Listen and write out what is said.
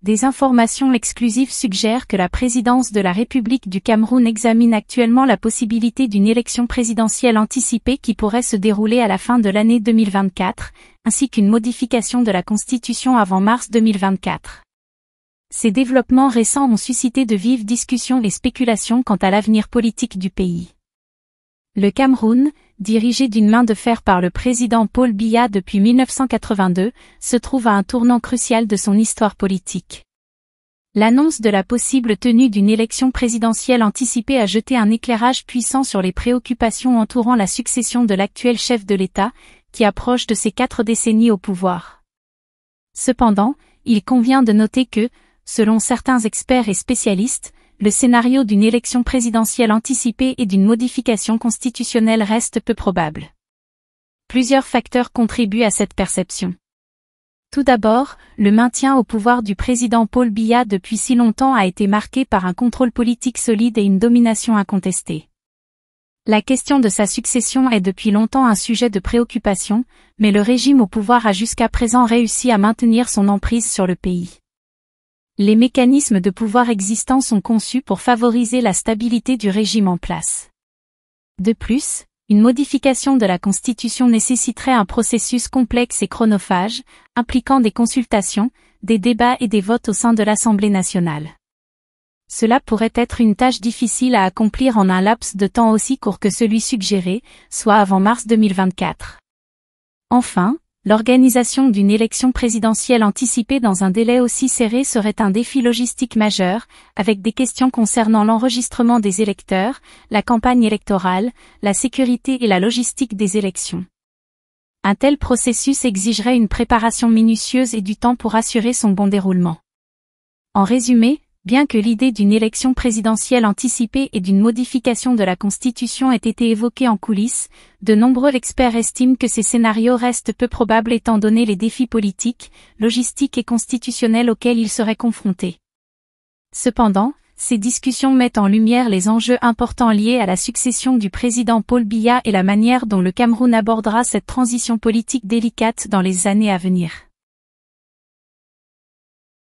Des informations exclusives suggèrent que la présidence de la République du Cameroun examine actuellement la possibilité d'une élection présidentielle anticipée qui pourrait se dérouler à la fin de l'année 2024, ainsi qu'une modification de la Constitution avant mars 2024. Ces développements récents ont suscité de vives discussions et spéculations quant à l'avenir politique du pays. Le Cameroun, dirigé d'une main de fer par le président Paul Biya depuis 1982, se trouve à un tournant crucial de son histoire politique. L'annonce de la possible tenue d'une élection présidentielle anticipée a jeté un éclairage puissant sur les préoccupations entourant la succession de l'actuel chef de l'État, qui approche de ses quatre décennies au pouvoir. Cependant, il convient de noter que, selon certains experts et spécialistes, le scénario d'une élection présidentielle anticipée et d'une modification constitutionnelle reste peu probable. Plusieurs facteurs contribuent à cette perception. Tout d'abord, le maintien au pouvoir du président Paul Biya depuis si longtemps a été marqué par un contrôle politique solide et une domination incontestée. La question de sa succession est depuis longtemps un sujet de préoccupation, mais le régime au pouvoir a jusqu'à présent réussi à maintenir son emprise sur le pays. Les mécanismes de pouvoir existants sont conçus pour favoriser la stabilité du régime en place. De plus, une modification de la Constitution nécessiterait un processus complexe et chronophage, impliquant des consultations, des débats et des votes au sein de l'Assemblée nationale. Cela pourrait être une tâche difficile à accomplir en un laps de temps aussi court que celui suggéré, soit avant mars 2024. Enfin, l'organisation d'une élection présidentielle anticipée dans un délai aussi serré serait un défi logistique majeur, avec des questions concernant l'enregistrement des électeurs, la campagne électorale, la sécurité et la logistique des élections. Un tel processus exigerait une préparation minutieuse et du temps pour assurer son bon déroulement. En résumé, bien que l'idée d'une élection présidentielle anticipée et d'une modification de la Constitution ait été évoquée en coulisses, de nombreux experts estiment que ces scénarios restent peu probables étant donné les défis politiques, logistiques et constitutionnels auxquels ils seraient confrontés. Cependant, ces discussions mettent en lumière les enjeux importants liés à la succession du président Paul Biya et la manière dont le Cameroun abordera cette transition politique délicate dans les années à venir.